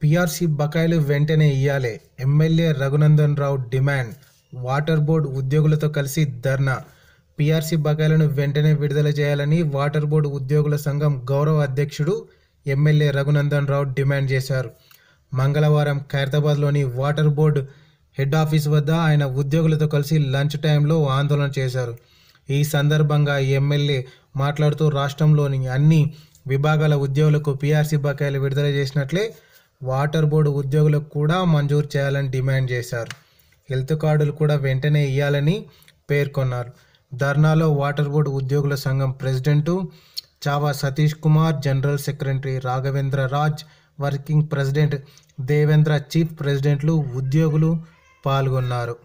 PRC బకాయిలు వెంటనే ఇయ్యాలి MLA Raghunandan Rao demand water board ఉద్యోగులతో కలిసి ధర్నా పీఆర్సీ బకాయిలను వెంటనే విడుదల చేయాలని వాటర్ బోర్డు ఉద్యోగుల సంఘం గౌరవ అధ్యక్షుడు ఎమ్మెల్యే రఘునందన్ రావు డిమాండ్ చేశారు మంగళవారం ఖైరతాబాద్లోని వాటర్ బోర్డు హెడ్ ఆఫీస్ వద్ద ఆయన ఉద్యోగులతో కలిసి లంచ్ టైంలో ఆందోళన చేశారు ఈ సందర్భంగా ఎమ్మెల్యే మాట్లాడుతూ రాష్ట్రంలోని అన్ని విభాగాల ఉద్యోగులకు పీఆర్సీ బకాయిలు విడుదల చేసినట్లే వాటర్ బోర్డు ఉద్యోగులకు కూడా మంజూరు చేయాలని డిమాండ్ చేశారు హెల్త్ కార్డులు కూడా వెంటనే ఇవ్వాలని పేర్కొన్నారు ధర్నాలో వాటర్ బోర్డు ఉద్యోగుల సంఘం president Chava Satish Kumar general secretary Raghavendra Raj working president Devendra chief ప్రెసిడెంట్లు ఉద్యోగులు పాల్గొన్నారు